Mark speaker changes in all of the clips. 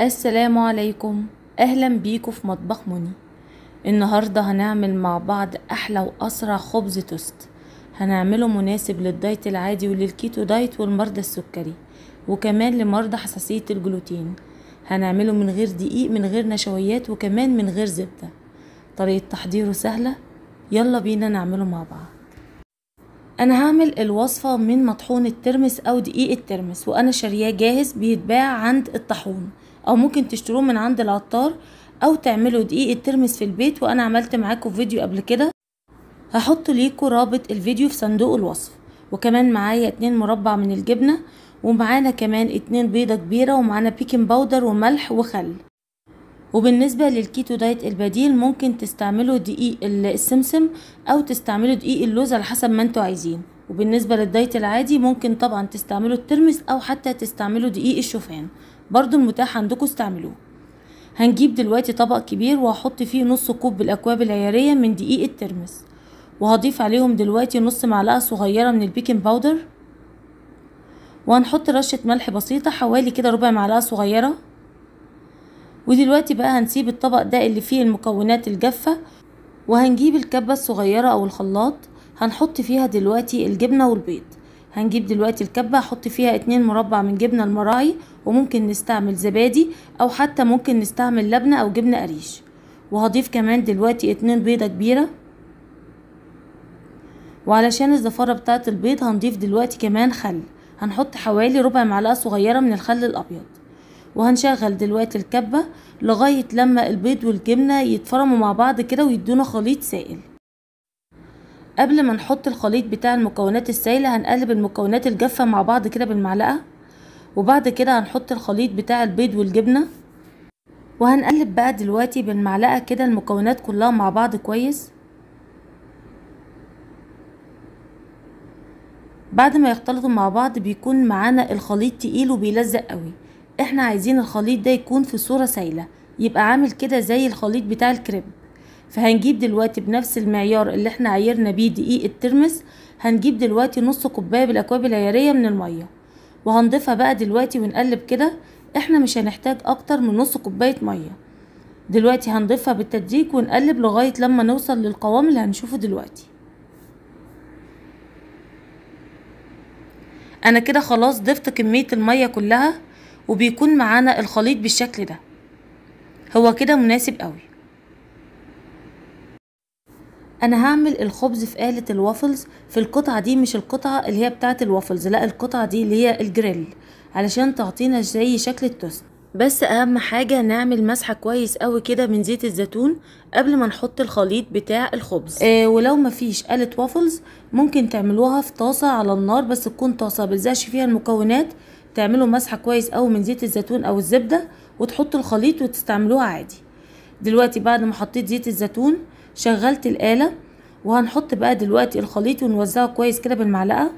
Speaker 1: السلام عليكم اهلا بيكم في مطبخ مني النهارده هنعمل مع بعض احلى واسرع خبز توست هنعمله مناسب للدايت العادي وللكيتو دايت والمرضى السكري وكمان لمرضى حساسيه الجلوتين هنعمله من غير دقيق من غير نشويات وكمان من غير زبده طريقه تحضيره سهله يلا بينا نعمله مع بعض انا هعمل الوصفة من مطحون الترمس او دقيق الترمس وانا شارياه جاهز بيتباع عند الطاحون او ممكن تشتروه من عند العطار او تعملوا دقيق الترمس في البيت وانا عملت معاكم فيديو قبل كده هحط ليكوا رابط الفيديو في صندوق الوصف وكمان معايا اتنين مربع من الجبنة ومعانا كمان اتنين بيضة كبيرة ومعانا بيكنج باودر وملح وخل وبالنسبة للكيتو دايت البديل ممكن تستعملوا دقيق السمسم أو تستعملوا دقيق اللوز على حسب ما انتوا عايزين وبالنسبة للدايت العادي ممكن طبعا تستعملوا الترمس أو حتى تستعملوا دقيق الشوفان برضو المتاح عندكم استعملوه هنجيب دلوقتي طبق كبير وهحط فيه نص كوب بالأكواب العيارية من دقيق الترمس وهضيف عليهم دلوقتي نص معلقة صغيرة من البيكنج باودر وهنحط رشة ملح بسيطة حوالي كده ربع معلقة صغيرة ودلوقتي بقى هنسيب الطبق ده اللي فيه المكونات الجافة وهنجيب الكبة الصغيرة او الخلاط هنحط فيها دلوقتي الجبنة والبيض هنجيب دلوقتي الكبة هحط فيها اتنين مربع من جبنة المراعي وممكن نستعمل زبادي او حتى ممكن نستعمل لبنة او جبنة قريش وهضيف كمان دلوقتي اتنين بيضة كبيرة وعلشان الزفارة بتاعة البيض هنضيف دلوقتي كمان خل هنحط حوالي ربع معلقة صغيرة من الخل الابيض وهنشغل دلوقتي الكبة لغاية لما البيض والجبنة يتفرموا مع بعض كده ويدونا خليط سائل قبل ما نحط الخليط بتاع المكونات السائلة هنقلب المكونات الجافة مع بعض كده بالمعلقة وبعد كده هنحط الخليط بتاع البيض والجبنة وهنقلب بقى دلوقتي بالمعلقة كده المكونات كلها مع بعض كويس بعد ما يختلطوا مع بعض بيكون معانا الخليط تقيل وبيلزق قوي احنا عايزين الخليط ده يكون في صورة سايلة يبقى عامل كده زي الخليط بتاع الكريب فهنجيب دلوقتي بنفس المعيار اللي احنا عيرنا بيه دقيق الترمس هنجيب دلوقتي نص كوباية بالاكواب العيارية من المية وهنضيفها بقى دلوقتي ونقلب كده احنا مش هنحتاج اكتر من نص كوباية مية دلوقتي هنضيفها بالتدريج ونقلب لغاية لما نوصل للقوام اللي هنشوفه دلوقتي انا كده خلاص ضفت كمية المية كلها وبيكون معانا الخليط بالشكل ده هو كده مناسب قوي انا هعمل الخبز في آلة الوافلز في القطعة دي مش القطعة اللي هي بتاعت الوافلز لا القطعة دي اللي هي الجريل علشان تعطينا زي شكل التوست بس اهم حاجة نعمل مسحة كويس قوي كده من زيت الزيتون قبل ما نحط الخليط بتاع الخبز آه ولو مفيش آلة وافلز ممكن تعملوها في طاسة على النار بس تكون طاسة بلزقش فيها المكونات تعملوا مسحه كويس قوي من زيت الزيتون او الزبده وتحطوا الخليط وتستعملوها عادي دلوقتي بعد ما حطيت زيت الزيتون شغلت الاله وهنحط بقى دلوقتي الخليط ونوزعه كويس كده بالمعلقه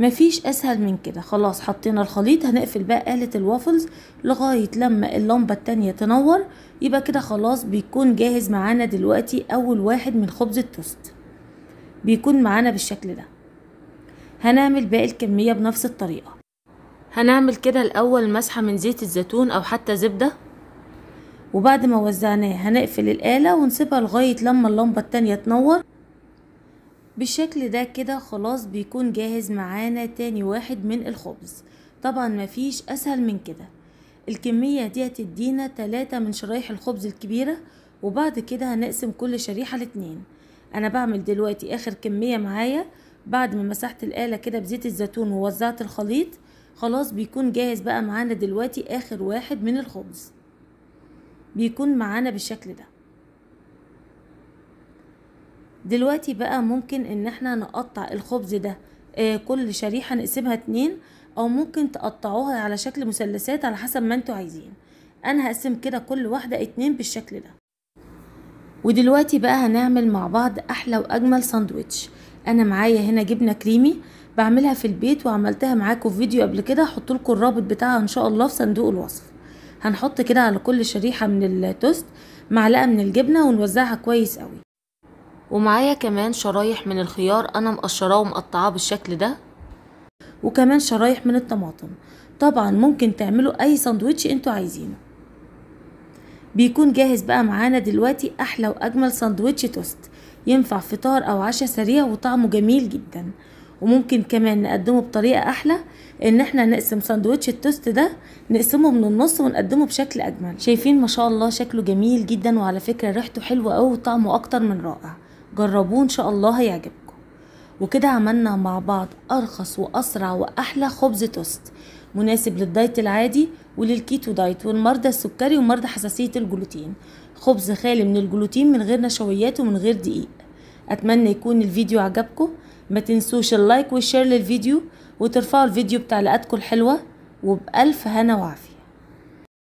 Speaker 1: مفيش اسهل من كده خلاص حطينا الخليط هنقفل بقى آلة الوافلز لغاية لما اللمبة التانية تنور يبقى كده خلاص بيكون جاهز معانا دلوقتي اول واحد من خبز التوست بيكون معانا بالشكل ده هنعمل باقي الكمية بنفس الطريقة هنعمل كده الأول مسحة من زيت الزيتون أو حتى زبدة وبعد ما وزعناه هنقفل الآلة ونسيبها لغاية لما اللمبة التانية تنور بالشكل ده كده خلاص بيكون جاهز معانا تاني واحد من الخبز طبعا مفيش أسهل من كده الكمية دي هتدينا تلاتة من شرايح الخبز الكبيرة وبعد كده هنقسم كل شريحة لاتنين أنا بعمل دلوقتي آخر كمية معايا بعد ما مسحت الآلة كده بزيت الزيتون ووزعت الخليط خلاص بيكون جاهز بقى معانا دلوقتي آخر واحد من الخبز بيكون معانا بالشكل ده دلوقتي بقى ممكن ان احنا نقطع الخبز ده آه كل شريحة نقسمها اتنين او ممكن تقطعوها على شكل مثلثات على حسب ما انتوا عايزين انا هقسم كده كل واحدة اتنين بالشكل ده ودلوقتي بقى هنعمل مع بعض احلى واجمل ساندويتش انا معايا هنا جبنه كريمي بعملها في البيت وعملتها معاكم في فيديو قبل كده هحط لكم الرابط بتاعها ان شاء الله في صندوق الوصف هنحط كده على كل شريحه من التوست معلقه من الجبنه ونوزعها كويس قوي ومعايا كمان شرايح من الخيار انا مقشراه ومقطعاه بالشكل ده وكمان شرايح من الطماطم طبعا ممكن تعملوا اي ساندوتش انتوا عايزينه بيكون جاهز بقى معانا دلوقتي احلى واجمل ساندوتش توست ينفع فطار أو عشاء سريع وطعمه جميل جدا وممكن كمان نقدمه بطريقة أحلى إن إحنا نقسم سندوتش التوست ده نقسمه من النص ونقدمه بشكل أجمل شايفين ما شاء الله شكله جميل جدا وعلى فكرة ريحته حلوة أوي وطعمه أكتر من رائع جربوه إن شاء الله هيعجبكم وكده عملنا مع بعض أرخص وأسرع وأحلى خبز توست مناسب للدايت العادي وللكيتو دايت والمرضى السكري ومرضى حساسية الجلوتين خبز خالي من الجلوتين من غير نشويات ومن غير دقيق أتمنى يكون الفيديو عجبكم ما تنسوش اللايك والشير للفيديو وترفعوا الفيديو بتعليقاتكم الحلوة وبألف هنا وعافية